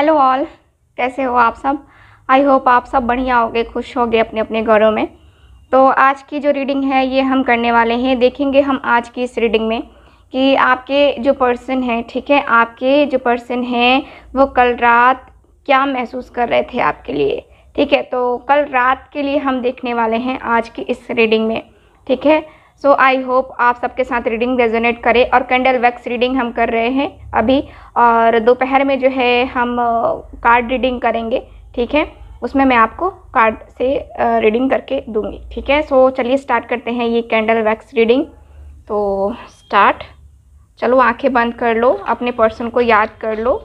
Hello all कैसे हो आप सब आई होप आप सब बढ़िया हो गए खुश हो गए अपने अपने घरों में तो आज की जो रीडिंग है ये हम करने वाले हैं देखेंगे हम आज की इस रीडिंग में कि आपके जो पर्सन हैं ठीक है आपके जो पर्सन हैं वो कल रात क्या महसूस कर रहे थे आपके लिए ठीक है तो कल रात के लिए हम देखने वाले हैं आज की इस रीडिंग में ठीक है सो आई होप आप सबके साथ रीडिंग रेजोनेट करे और कैंडल वैक्स रीडिंग हम कर रहे हैं अभी और दोपहर में जो है हम कार्ड रीडिंग करेंगे ठीक है उसमें मैं आपको कार्ड से रीडिंग करके दूंगी ठीक है सो चलिए स्टार्ट करते हैं ये कैंडल वैक्स रीडिंग तो स्टार्ट चलो आंखें बंद कर लो अपने पर्सन को याद कर लो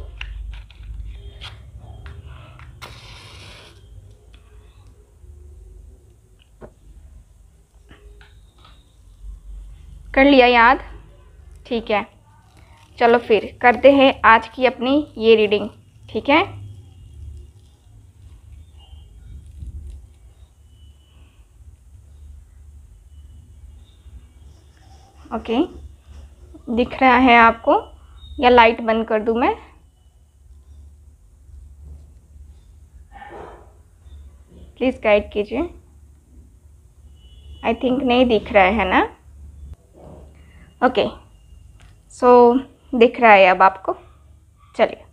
कर लिया याद ठीक है चलो फिर करते हैं आज की अपनी ये रीडिंग ठीक है ओके दिख रहा है आपको या लाइट बंद कर दूँ मैं प्लीज़ गाइड कीजिए आई थिंक नहीं दिख रहा है ना ओके सो दिख रहा है अब आपको चलिए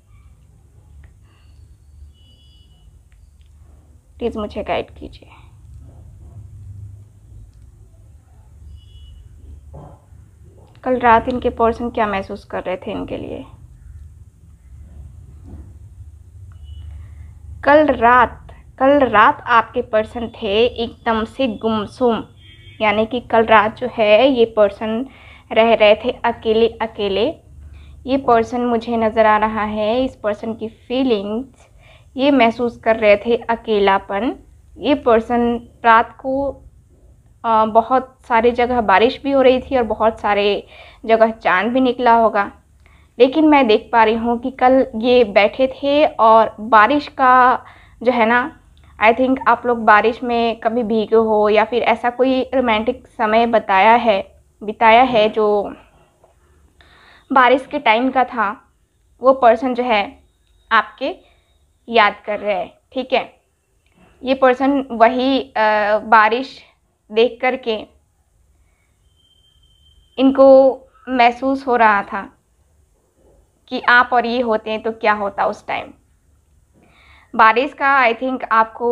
प्लीज़ मुझे गाइड कीजिए कल रात इनके पर्सन क्या महसूस कर रहे थे इनके लिए कल रात कल रात आपके पर्सन थे एकदम से गुमसुम यानी कि कल रात जो है ये पर्सन रह रहे थे अकेले अकेले ये पर्सन मुझे नज़र आ रहा है इस पर्सन की फीलिंग्स ये महसूस कर रहे थे अकेलापन ये पर्सन रात को आ, बहुत सारे जगह बारिश भी हो रही थी और बहुत सारे जगह चांद भी निकला होगा लेकिन मैं देख पा रही हूँ कि कल ये बैठे थे और बारिश का जो है ना आई थिंक आप लोग बारिश में कभी भीगे हो या फिर ऐसा कोई रोमांटिक समय बताया है बिताया है जो बारिश के टाइम का था वो पर्सन जो है आपके याद कर रहे हैं ठीक है ये पर्सन वही आ, बारिश देख कर के इनको महसूस हो रहा था कि आप और ये होते हैं तो क्या होता उस टाइम बारिश का आई थिंक आपको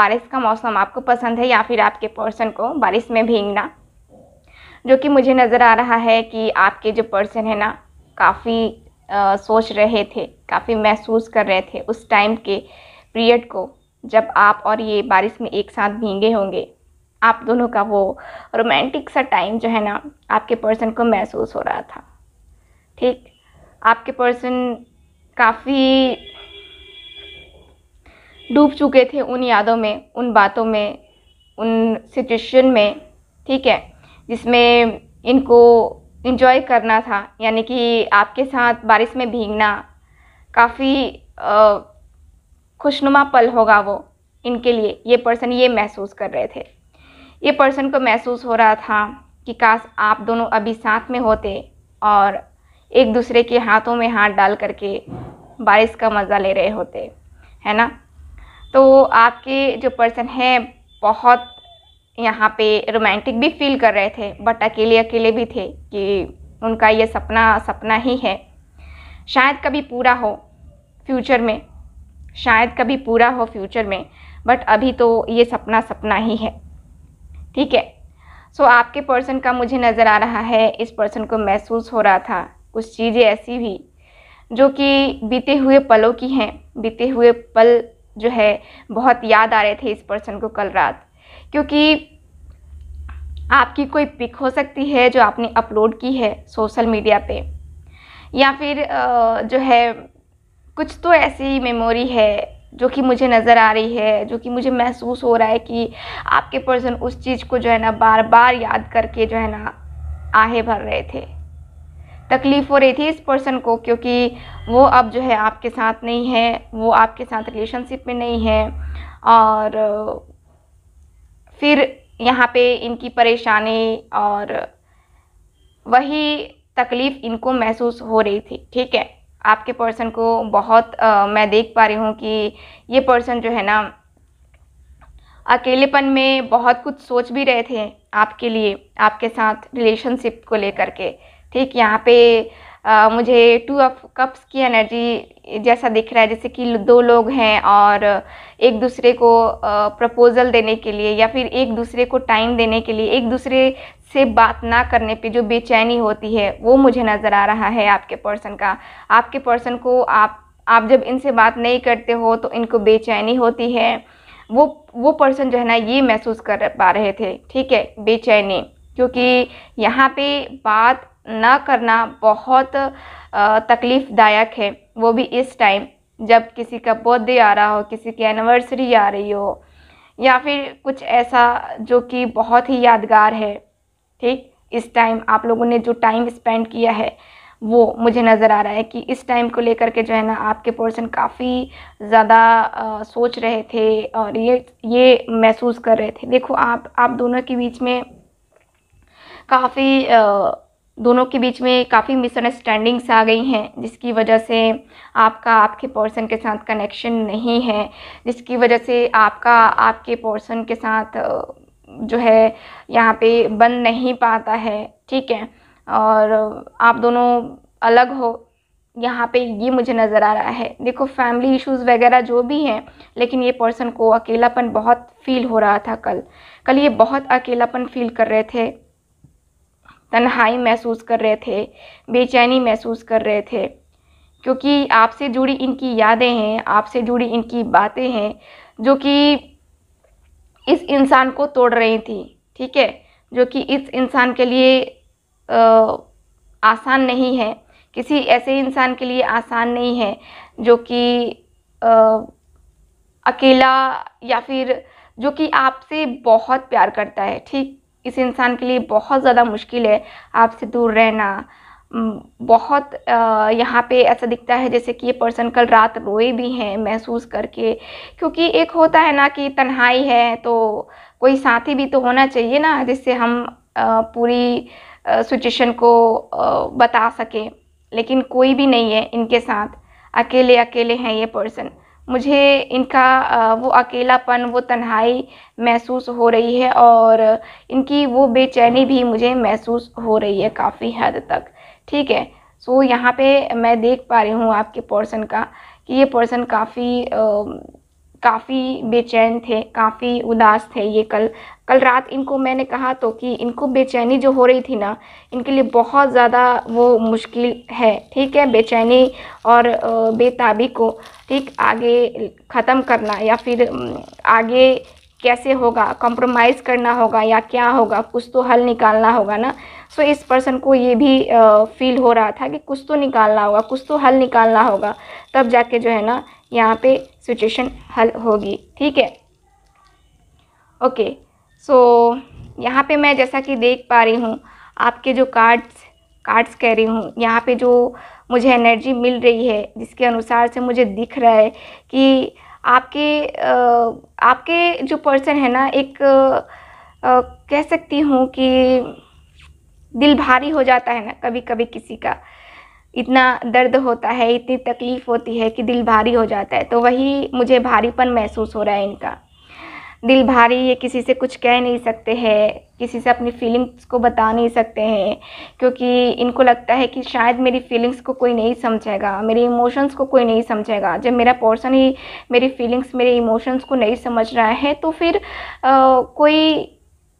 बारिश का मौसम आपको पसंद है या फिर आपके पर्सन को बारिश में भींगना जो कि मुझे नज़र आ रहा है कि आपके जो पर्सन है ना काफ़ी सोच रहे थे काफ़ी महसूस कर रहे थे उस टाइम के पीरियड को जब आप और ये बारिश में एक साथ भींगे होंगे आप दोनों का वो रोमांटिक सा टाइम जो है ना आपके पर्सन को महसूस हो रहा था ठीक आपके पर्सन काफ़ी डूब चुके थे उन यादों में उन बातों में उन सिचुएशन में ठीक है जिसमें इनको इन्जॉय करना था यानी कि आपके साथ बारिश में भीगना काफ़ी खुशनुमा पल होगा वो इनके लिए ये पर्सन ये महसूस कर रहे थे ये पर्सन को महसूस हो रहा था कि काश आप दोनों अभी साथ में होते और एक दूसरे के हाथों में हाथ डाल करके बारिश का मज़ा ले रहे होते है ना तो आपके जो पर्सन हैं बहुत यहाँ पे रोमांटिक भी फील कर रहे थे बट अकेले अकेले भी थे कि उनका ये सपना सपना ही है शायद कभी पूरा हो फ्यूचर में शायद कभी पूरा हो फ्यूचर में बट अभी तो ये सपना सपना ही है ठीक है सो so, आपके पर्सन का मुझे नज़र आ रहा है इस पर्सन को महसूस हो रहा था कुछ चीज़ें ऐसी भी जो कि बीते हुए पलों की हैं बीते हुए पल जो है बहुत याद आ रहे थे इस पर्सन को कल रात क्योंकि आपकी कोई पिक हो सकती है जो आपने अपलोड की है सोशल मीडिया पे या फिर जो है कुछ तो ऐसी मेमोरी है जो कि मुझे नज़र आ रही है जो कि मुझे महसूस हो रहा है कि आपके पर्सन उस चीज़ को जो है ना बार बार याद करके जो है ना आहे भर रहे थे तकलीफ़ हो रही थी इस पर्सन को क्योंकि वो अब जो है आपके साथ नहीं है वो आपके साथ रिलेशनशिप में नहीं है और फिर यहाँ पे इनकी परेशानी और वही तकलीफ़ इनको महसूस हो रही थी ठीक है आपके पर्सन को बहुत आ, मैं देख पा रही हूँ कि ये पर्सन जो है ना अकेलेपन में बहुत कुछ सोच भी रहे थे आपके लिए आपके साथ रिलेशनशिप को लेकर के ठीक यहाँ पे आ, मुझे टू ऑफ कप्स की एनर्जी जैसा दिख रहा है जैसे कि दो लोग हैं और एक दूसरे को प्रपोज़ल देने के लिए या फिर एक दूसरे को टाइम देने के लिए एक दूसरे से बात ना करने पे जो बेचैनी होती है वो मुझे नज़र आ रहा है आपके पर्सन का आपके पर्सन को आप आप जब इनसे बात नहीं करते हो तो इनको बेचैनी होती है वो वो पर्सन जो है ना ये महसूस कर पा रहे थे ठीक है बेचैनी क्योंकि यहाँ पे बात ना करना बहुत तकलीफ़दायक है वो भी इस टाइम जब किसी का बर्थडे आ रहा हो किसी की एनिवर्सरी आ रही हो या फिर कुछ ऐसा जो कि बहुत ही यादगार है ठीक इस टाइम आप लोगों ने जो टाइम स्पेंड किया है वो मुझे नज़र आ रहा है कि इस टाइम को लेकर के जो है ना आपके पर्सन काफ़ी ज़्यादा सोच रहे थे और ये ये महसूस कर रहे थे देखो आप आप दोनों के बीच में काफ़ी दोनों के बीच में काफ़ी मिसअंडरस्टैंडिंग्स आ गई हैं जिसकी वजह से आपका आपके पर्सन के साथ कनेक्शन नहीं है जिसकी वजह से आपका आपके पर्सन के साथ जो है यहाँ पे बन नहीं पाता है ठीक है और आप दोनों अलग हो यहाँ पे ये मुझे नज़र आ रहा है देखो फैमिली इश्यूज वगैरह जो भी हैं लेकिन ये पर्सन को अकेलापन बहुत फील हो रहा था कल कल ये बहुत अकेलापन फील कर रहे थे तन्हाई महसूस कर रहे थे बेचैनी महसूस कर रहे थे क्योंकि आपसे जुड़ी इनकी यादें हैं आपसे जुड़ी इनकी बातें हैं जो कि इस इंसान को तोड़ रही थी ठीक है जो कि इस इंसान के लिए आ, आसान नहीं है किसी ऐसे इंसान के लिए आसान नहीं है जो कि अकेला या फिर जो कि आपसे बहुत प्यार करता है ठीक किसी इंसान के लिए बहुत ज़्यादा मुश्किल है आपसे दूर रहना बहुत यहाँ पे ऐसा दिखता है जैसे कि ये पर्सन कल रात रोए भी हैं महसूस करके क्योंकि एक होता है ना कि तन्हाई है तो कोई साथी भी तो होना चाहिए ना जिससे हम पूरी सिचुएशन को बता सकें लेकिन कोई भी नहीं है इनके साथ अकेले अकेले हैं ये पर्सन मुझे इनका वो अकेलापन वो तन्हाई महसूस हो रही है और इनकी वो बेचैनी भी मुझे महसूस हो रही है काफ़ी हद तक ठीक है सो यहाँ पे मैं देख पा रही हूँ आपके पर्सन का कि ये पर्सन काफ़ी काफ़ी बेचैन थे काफ़ी उदास थे ये कल कल रात इनको मैंने कहा तो कि इनको बेचैनी जो हो रही थी ना इनके लिए बहुत ज़्यादा वो मुश्किल है ठीक है बेचैनी और बेताबी को ठीक आगे ख़त्म करना या फिर आगे कैसे होगा कॉम्प्रोमाइज़ करना होगा या क्या होगा कुछ तो हल निकालना होगा ना सो इस पर्सन को ये भी फील हो रहा था कि कुछ तो निकालना होगा कुछ तो हल निकालना होगा तब जाके जो है ना यहाँ पे सिचुएशन हल होगी ठीक है ओके सो यहाँ पे मैं जैसा कि देख पा रही हूँ आपके जो कार्ड्स कार्ड्स कह रही हूँ यहाँ पे जो मुझे एनर्जी मिल रही है जिसके अनुसार से मुझे दिख रहा है कि आपके आपके जो पर्सन है ना एक आ, कह सकती हूँ कि दिल भारी हो जाता है ना कभी कभी किसी का इतना दर्द होता है इतनी तकलीफ़ होती है कि दिल भारी हो जाता है तो वही मुझे भारीपन महसूस हो रहा है इनका दिल भारी ये किसी से कुछ कह नहीं सकते हैं किसी से अपनी फीलिंग्स को बता नहीं सकते हैं क्योंकि इनको लगता है कि शायद मेरी फीलिंग्स को कोई नहीं समझेगा मेरे इमोशंस को कोई नहीं समझेगा जब मेरा पर्सन ही मेरी फीलिंग्स मेरे इमोशंस को नहीं समझ रहा है तो फिर आ, कोई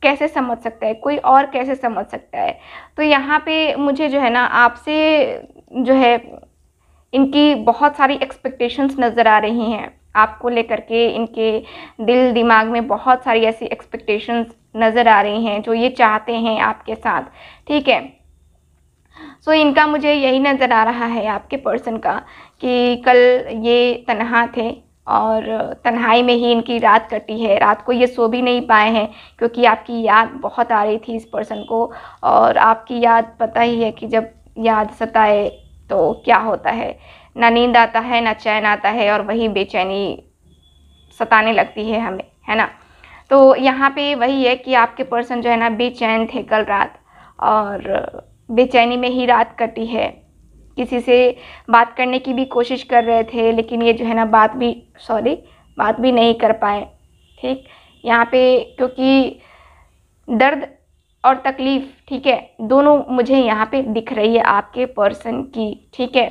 कैसे समझ सकता है कोई और कैसे समझ सकता है तो यहाँ पे मुझे जो है ना आपसे जो है इनकी बहुत सारी एक्सपेक्टेशंस नज़र आ रही हैं आपको लेकर के इनके दिल दिमाग में बहुत सारी ऐसी एक्सपेक्टेशंस नज़र आ रही हैं जो ये चाहते हैं आपके साथ ठीक है सो so, इनका मुझे यही नज़र आ रहा है आपके पर्सन का कि कल ये तनहा थे और तन्हाई में ही इनकी रात कटी है रात को ये सो भी नहीं पाए हैं क्योंकि आपकी याद बहुत आ रही थी इस पर्सन को और आपकी याद पता ही है कि जब याद सताए तो क्या होता है ना नींद आता है ना चैन आता है और वही बेचैनी सताने लगती है हमें है ना तो यहाँ पे वही है कि आपके पर्सन जो है ना बेचैन थे कल रात और बेचैनी में ही रात कटी है किसी से बात करने की भी कोशिश कर रहे थे लेकिन ये जो है ना बात भी सॉरी बात भी नहीं कर पाए ठीक यहाँ पे क्योंकि दर्द और तकलीफ़ ठीक है दोनों मुझे यहाँ पे दिख रही है आपके पर्सन की ठीक है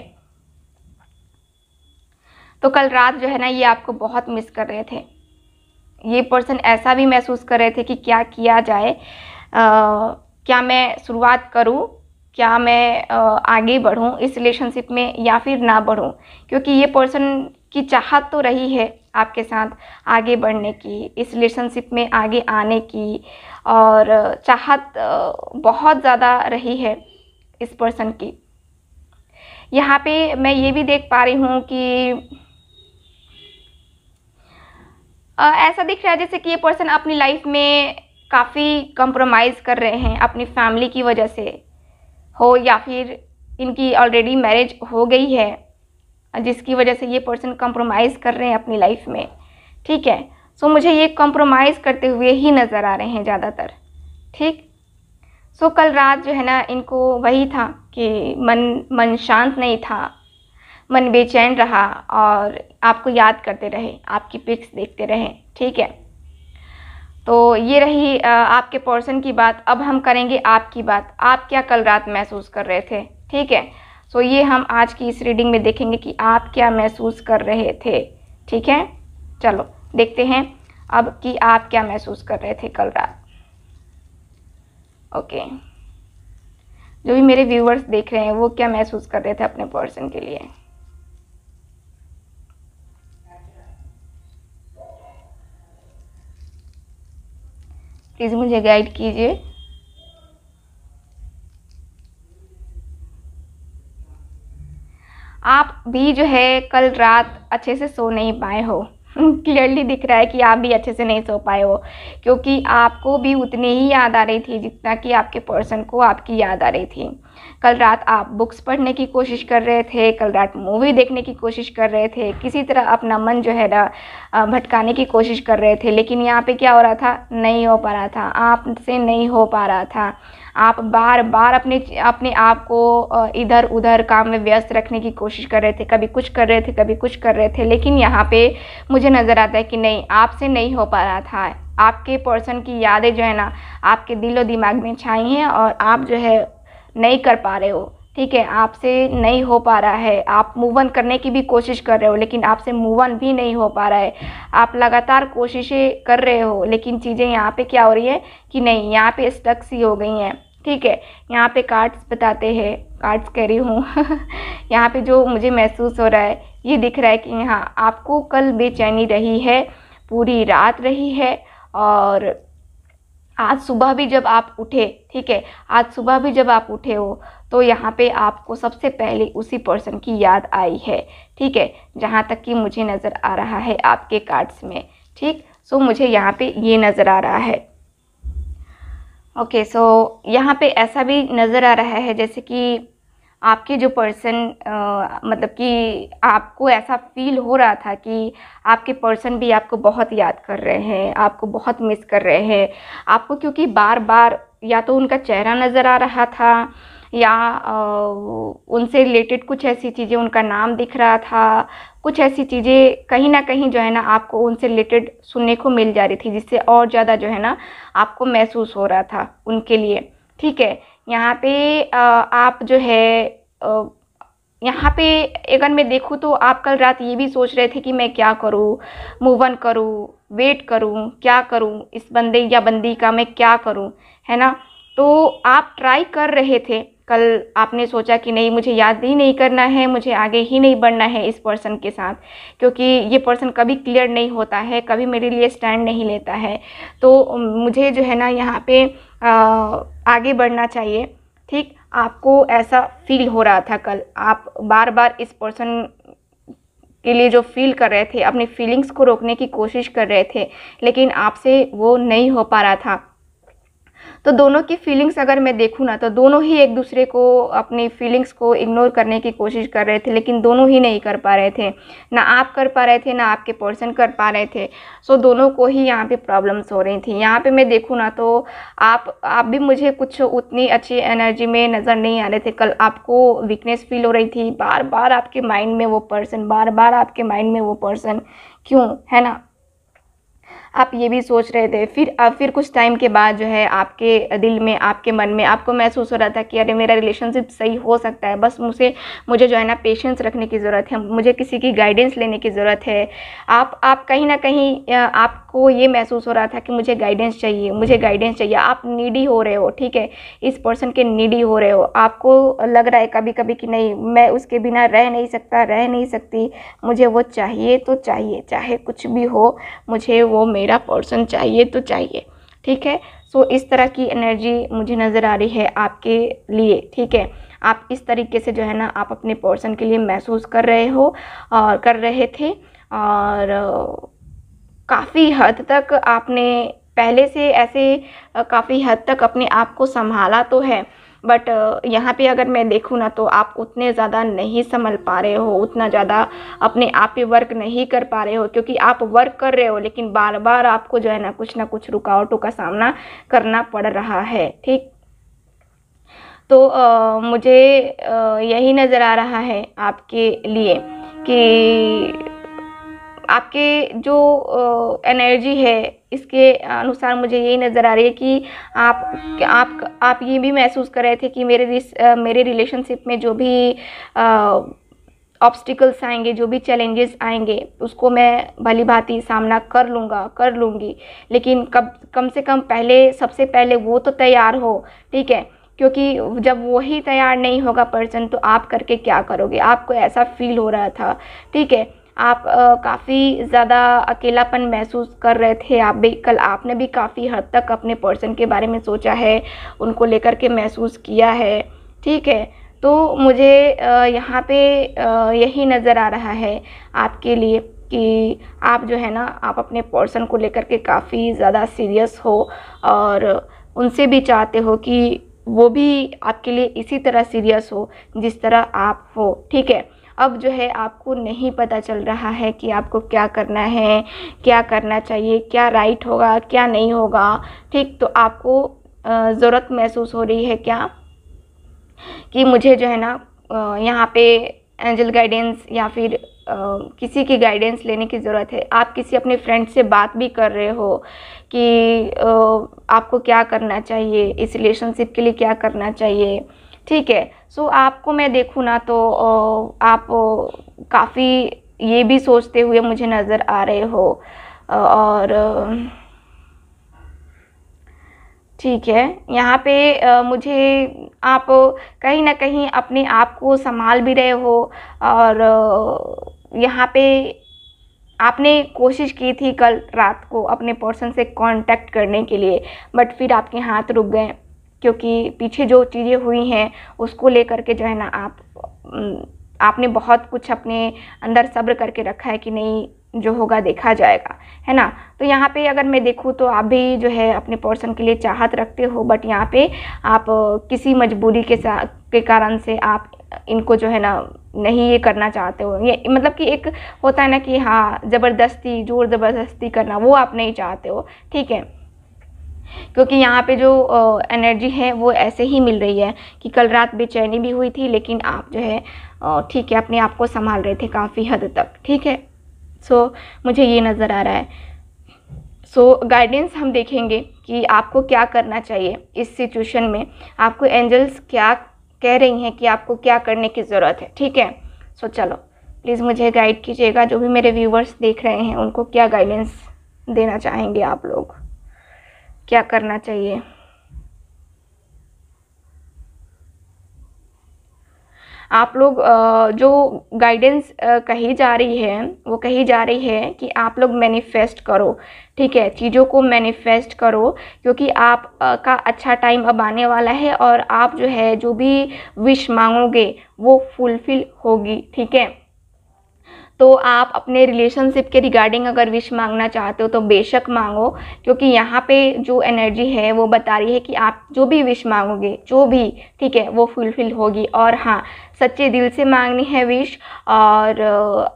तो कल रात जो है ना ये आपको बहुत मिस कर रहे थे ये पर्सन ऐसा भी महसूस कर रहे थे कि क्या किया जाए आ, क्या मैं शुरुआत करूँ क्या मैं आ, आगे बढ़ूं इस रिलेशनशिप में या फिर ना बढ़ूं क्योंकि ये पर्सन की चाहत तो रही है आपके साथ आगे बढ़ने की इस रिलेशनशिप में आगे आने की और चाहत बहुत ज़्यादा रही है इस पर्सन की यहाँ पे मैं ये भी देख पा रही हूँ कि ऐसा दिख रहा है जैसे कि ये पर्सन अपनी लाइफ में काफ़ी कंप्रोमाइज़ कर रहे हैं अपनी फैमिली की वजह से हो या फिर इनकी ऑलरेडी मैरिज हो गई है जिसकी वजह से ये पर्सन कंप्रोमाइज़ कर रहे हैं अपनी लाइफ में ठीक है सो मुझे ये कॉम्प्रोमाइज़ करते हुए ही नज़र आ रहे हैं ज़्यादातर ठीक सो कल रात जो है ना इनको वही था कि मन मन शांत नहीं था मन बेचैन रहा और आपको याद करते रहे आपकी पिक्स देखते रहे ठीक है तो ये रही आपके पोर्सन की बात अब हम करेंगे आपकी बात आप क्या कल रात महसूस कर रहे थे ठीक है सो ये हम आज की इस रीडिंग में देखेंगे कि आप क्या महसूस कर रहे थे ठीक है चलो देखते हैं अब कि आप क्या महसूस कर रहे थे कल रात ओके जो भी मेरे व्यूवर्स देख रहे हैं वो क्या महसूस कर रहे थे अपने पर्सन के लिए प्लीज़ मुझे गाइड कीजिए आप भी जो है कल रात अच्छे से सो नहीं पाए हो क्लियरली दिख रहा है कि आप भी अच्छे से नहीं सो पाए हो क्योंकि आपको भी उतनी ही याद आ रही थी जितना कि आपके पर्सन को आपकी याद आ रही थी कल रात आप बुक्स पढ़ने की कोशिश कर रहे थे कल रात मूवी देखने की कोशिश कर रहे थे किसी तरह अपना मन जो है ना भटकाने की कोशिश कर रहे थे लेकिन यहाँ पे क्या हो रहा था नहीं हो पा रहा था आपसे नहीं हो पा रहा था आप बार बार अपने अपने आप को इधर उधर काम में व्यस्त रखने की कोशिश कर रहे थे कभी कुछ कर रहे थे कभी कुछ कर रहे थे लेकिन यहाँ पे मुझे नज़र आता है कि नहीं आपसे नहीं हो पा रहा था आपके पर्सन की यादें जो है ना आपके दिलो दिमाग में छाई हैं और आप जो है नहीं कर पा रहे हो ठीक है आपसे नहीं हो पा रहा है आप मूव ऑन करने की भी कोशिश कर रहे हो लेकिन आपसे मूव ऑन भी नहीं हो पा रहा है आप लगातार कोशिशें कर रहे हो लेकिन चीज़ें यहाँ पे क्या हो रही है कि नहीं यहाँ पे स्टक सी हो गई हैं ठीक है यहाँ पे कार्ड्स बताते हैं कार्ड्स कह रही हूँ यहाँ पे जो मुझे महसूस हो रहा है ये दिख रहा है कि हाँ आपको कल बेचैनी रही है पूरी रात रही है और आज सुबह भी जब आप उठे ठीक है आज सुबह भी जब आप उठे हो तो यहाँ पे आपको सबसे पहले उसी पर्सन की याद आई है ठीक है जहाँ तक कि मुझे नज़र आ रहा है आपके कार्ड्स में ठीक सो मुझे यहाँ पे ये नज़र आ रहा है ओके सो यहाँ पे ऐसा भी नज़र आ रहा है जैसे कि आपके जो पर्सन मतलब कि आपको ऐसा फील हो रहा था कि आपके पर्सन भी आपको बहुत याद कर रहे हैं आपको बहुत मिस कर रहे हैं आपको क्योंकि बार बार या तो उनका चेहरा नज़र आ रहा था या उनसे रिलेटेड कुछ ऐसी चीज़ें उनका नाम दिख रहा था कुछ ऐसी चीज़ें कहीं ना कहीं जो है ना आपको उनसे रिलेटेड सुनने को मिल जा रही थी जिससे और ज़्यादा जो है ना आपको महसूस हो रहा था उनके लिए ठीक है यहाँ पे आप जो है यहाँ पे अगर मैं देखूँ तो आप कल रात ये भी सोच रहे थे कि मैं क्या करूँ मूव ऑन करूँ वेट करूँ क्या करूँ इस बंदे या बंदी का मैं क्या करूँ है ना तो आप ट्राई कर रहे थे कल आपने सोचा कि नहीं मुझे याद ही नहीं करना है मुझे आगे ही नहीं बढ़ना है इस पर्सन के साथ क्योंकि ये पर्सन कभी क्लियर नहीं होता है कभी मेरे लिए स्टैंड नहीं लेता है तो मुझे जो है ना यहाँ पे आ, आगे बढ़ना चाहिए ठीक आपको ऐसा फील हो रहा था कल आप बार बार इस पर्सन के लिए जो फील कर रहे थे अपनी फीलिंग्स को रोकने की कोशिश कर रहे थे लेकिन आपसे वो नहीं हो पा रहा था तो दोनों की फीलिंग्स अगर मैं देखूँ ना तो दोनों ही एक दूसरे को अपनी फीलिंग्स को इग्नोर करने की कोशिश कर रहे थे लेकिन दोनों ही नहीं कर पा रहे थे ना आप कर पा रहे थे ना आपके पर्सन कर पा रहे थे सो so, दोनों को ही यहाँ पे प्रॉब्लम्स हो रही थी यहाँ पे मैं देखूँ ना तो आप आप भी मुझे कुछ उतनी अच्छी एनर्जी में नज़र नहीं आ रहे थे कल आपको वीकनेस फील हो रही थी बार बार आपके माइंड में वो पर्सन बार बार आपके माइंड में वो पर्सन क्यों है ना आप ये भी सोच रहे थे फिर अब फिर कुछ टाइम के बाद जो है आपके दिल में आपके मन में आपको महसूस हो रहा था कि अरे मेरा रिलेशनशिप सही हो सकता है बस मुझे मुझे जो है ना पेशेंस रखने की ज़रूरत है मुझे किसी की गाइडेंस लेने की ज़रूरत है आप आप कहीं ना कहीं आप आपको ये महसूस हो रहा था कि मुझे गाइडेंस चाहिए मुझे गाइडेंस हम्म। चाहिए आप नीडी हो रहे हो ठीक है इस पर्सन के नीडी हो रहे हो आपको लग रहा है कभी कभी कि नहीं मैं उसके बिना रह नहीं सकता रह नहीं सकती मुझे वो चाहिए तो चाहिए चाहे कुछ भी हो मुझे वो मेरा पर्सन चाहिए तो चाहिए ठीक है सो so, इस तरह की एनर्जी मुझे नज़र आ रही है आपके लिए ठीक है आप इस तरीके से जो है ना आप अपने पर्सन के लिए महसूस कर रहे हो और कर रहे थे और काफ़ी हद तक आपने पहले से ऐसे काफ़ी हद तक अपने आप को संभाला तो है बट यहाँ पे अगर मैं देखूँ ना तो आप उतने ज़्यादा नहीं संभल पा रहे हो उतना ज़्यादा अपने आप पे वर्क नहीं कर पा रहे हो क्योंकि आप वर्क कर रहे हो लेकिन बार बार आपको जो है ना कुछ ना कुछ रुकावटों का सामना करना पड़ रहा है ठीक तो आ, मुझे आ, यही नज़र आ रहा है आपके लिए कि आपके जो एनर्जी है इसके अनुसार मुझे यही नज़र आ रही है कि आप आप आप ये भी महसूस कर रहे थे कि मेरे मेरे रिलेशनशिप में जो भी ऑब्स्टिकल्स आएंगे जो भी चैलेंजेस आएंगे उसको मैं भली भांति सामना कर लूँगा कर लूँगी लेकिन कब कम से कम पहले सबसे पहले वो तो तैयार हो ठीक है क्योंकि जब वही तैयार नहीं होगा पर्सन तो आप करके क्या करोगे आपको ऐसा फील हो रहा था ठीक है आप काफ़ी ज़्यादा अकेलापन महसूस कर रहे थे आप भी कल आपने भी काफ़ी हद तक अपने पर्सन के बारे में सोचा है उनको लेकर के महसूस किया है ठीक है तो मुझे यहाँ पे यही नज़र आ रहा है आपके लिए कि आप जो है ना आप अपने पर्सन को लेकर के काफ़ी ज़्यादा सीरियस हो और उनसे भी चाहते हो कि वो भी आपके लिए इसी तरह सीरियस हो जिस तरह आप हो ठीक है अब जो है आपको नहीं पता चल रहा है कि आपको क्या करना है क्या करना चाहिए क्या राइट होगा क्या नहीं होगा ठीक तो आपको ज़रूरत महसूस हो रही है क्या कि मुझे जो है ना यहाँ पे एंजल गाइडेंस या फिर आ, किसी की गाइडेंस लेने की ज़रूरत है आप किसी अपने फ्रेंड से बात भी कर रहे हो कि आ, आपको क्या करना चाहिए इस रिलेशनशिप के लिए क्या करना चाहिए ठीक है सो आपको मैं देखूँ ना तो आप काफ़ी ये भी सोचते हुए मुझे नज़र आ रहे हो और ठीक है यहाँ पे मुझे आप कहीं ना कहीं अपने आप को संभाल भी रहे हो और यहाँ पे आपने कोशिश की थी कल रात को अपने पर्सन से कांटेक्ट करने के लिए बट फिर आपके हाथ रुक गए क्योंकि पीछे जो चीज़ें हुई हैं उसको लेकर के जो है ना आप आपने बहुत कुछ अपने अंदर सब्र करके रखा है कि नहीं जो होगा देखा जाएगा है ना तो यहाँ पे अगर मैं देखूँ तो आप भी जो है अपने पर्सन के लिए चाहत रखते हो बट यहाँ पे आप किसी मजबूरी के साथ के कारण से आप इनको जो है ना नहीं ये करना चाहते हो ये मतलब कि एक होता है ना कि हाँ ज़बरदस्ती ज़ोर ज़बरदस्ती करना वो आप नहीं चाहते हो ठीक है क्योंकि यहाँ पे जो एनर्जी है वो ऐसे ही मिल रही है कि कल रात बेचैनी भी हुई थी लेकिन आप जो है ठीक है अपने आप को संभाल रहे थे काफ़ी हद तक ठीक है सो so, मुझे ये नज़र आ रहा है सो so, गाइडेंस हम देखेंगे कि आपको क्या करना चाहिए इस सिचुएशन में आपको एंजल्स क्या कह रही हैं कि आपको क्या करने की ज़रूरत है ठीक है सो so, चलो प्लीज़ मुझे गाइड कीजिएगा जो भी मेरे व्यूवर्स देख रहे हैं उनको क्या गाइडेंस देना चाहेंगे आप लोग क्या करना चाहिए आप लोग जो गाइडेंस कही जा रही है वो कही जा रही है कि आप लोग मैनिफेस्ट करो ठीक है चीज़ों को मैनिफेस्ट करो क्योंकि आप का अच्छा टाइम अब आने वाला है और आप जो है जो भी विश मांगोगे वो फुलफिल होगी ठीक है तो आप अपने रिलेशनशिप के रिगार्डिंग अगर विश मांगना चाहते हो तो बेशक मांगो क्योंकि यहाँ पे जो एनर्जी है वो बता रही है कि आप जो भी विश मांगोगे जो भी ठीक है वो फुलफिल होगी और हाँ सच्चे दिल से मांगनी है विश और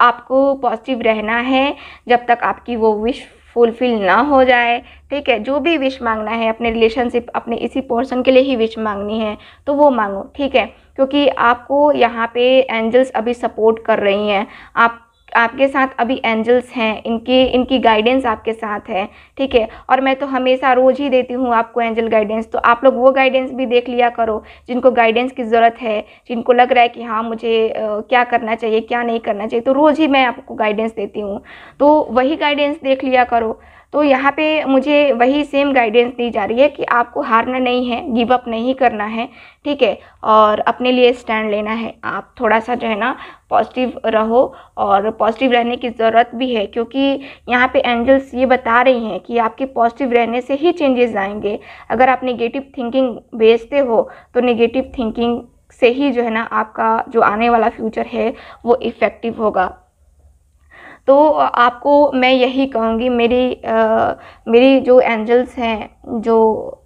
आपको पॉजिटिव रहना है जब तक आपकी वो विश फुलफिल ना हो जाए ठीक है जो भी विश मांगना है अपने रिलेशनशिप अपने इसी पोर्सन के लिए ही विश मांगनी है तो वो मांगो ठीक है क्योंकि आपको यहाँ पे एंजल्स अभी सपोर्ट कर रही हैं आप आपके साथ अभी एंजल्स हैं इनके इनकी गाइडेंस आपके साथ है ठीक है और मैं तो हमेशा रोज़ ही देती हूँ आपको एंजल गाइडेंस तो आप लोग वो गाइडेंस भी देख लिया करो जिनको गाइडेंस की ज़रूरत है जिनको लग रहा है कि हाँ मुझे आ, क्या करना चाहिए क्या नहीं करना चाहिए तो रोज़ ही मैं आपको गाइडेंस देती हूँ तो वही गाइडेंस देख लिया करो तो यहाँ पे मुझे वही सेम गाइडेंस दी जा रही है कि आपको हारना नहीं है गिव अप नहीं करना है ठीक है और अपने लिए स्टैंड लेना है आप थोड़ा सा जो है ना पॉजिटिव रहो और पॉजिटिव रहने की ज़रूरत भी है क्योंकि यहाँ पे एंजल्स ये बता रही हैं कि आपके पॉजिटिव रहने से ही चेंजेस आएंगे अगर आप नेगेटिव थिंकिंग बेचते हो तो नेगेटिव थिंकिंग से ही जो है ना आपका जो आने वाला फ्यूचर है वो इफ़ेक्टिव होगा तो आपको मैं यही कहूँगी मेरी मेरी जो एंजल्स हैं जो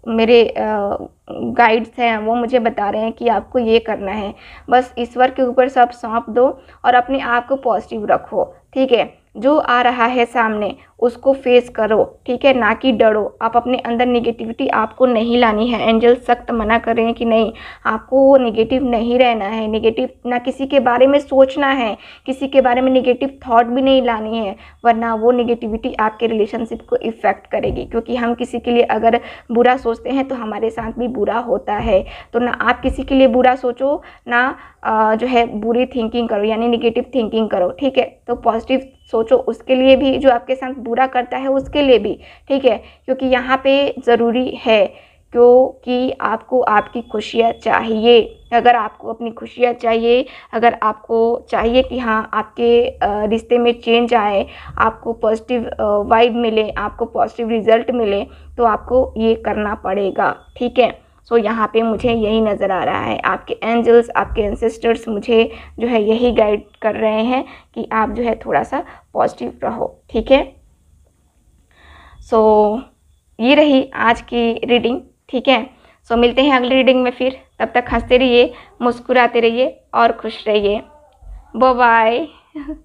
मेरे गाइड्स हैं वो मुझे बता रहे हैं कि आपको ये करना है बस ईश्वर के ऊपर सब सौंप दो और अपने आप को पॉजिटिव रखो ठीक है जो आ रहा है सामने उसको फेस करो ठीक है ना कि डरो आप अपने अंदर नेगेटिविटी आपको नहीं लानी है एंजल सख्त मना कर रहे हैं कि नहीं आपको वो निगेटिव नहीं रहना है निगेटिव ना किसी के बारे में सोचना है किसी के बारे में निगेटिव थाट भी नहीं लानी है वरना वो निगेटिविटी आपके रिलेशनशिप को इफ़ेक्ट करेगी क्योंकि हम किसी के लिए अगर बुरा सोचते हैं तो हमारे साथ भी बुरा होता है तो ना आप किसी के लिए बुरा सोचो ना जो है बुरी थिंकिंग करो यानी निगेटिव थिंकिंग करो ठीक है तो पॉजिटिव सोचो उसके लिए भी जो आपके साथ बुरा करता है उसके लिए भी ठीक है क्योंकि यहाँ पे ज़रूरी है क्योंकि आपको आपकी खुशियाँ चाहिए अगर आपको अपनी खुशियाँ चाहिए अगर आपको चाहिए कि हाँ आपके रिश्ते में चेंज आए आपको पॉजिटिव वाइब मिले आपको पॉजिटिव रिजल्ट मिले तो आपको ये करना पड़ेगा ठीक है सो so, यहाँ पे मुझे यही नज़र आ रहा है आपके एंजल्स आपके एंसेस्टर्स मुझे जो है यही गाइड कर रहे हैं कि आप जो है थोड़ा सा पॉजिटिव रहो ठीक है सो so, ये रही आज की रीडिंग ठीक है सो so, मिलते हैं अगली रीडिंग में फिर तब तक हंसते रहिए मुस्कुराते रहिए और खुश रहिए बाय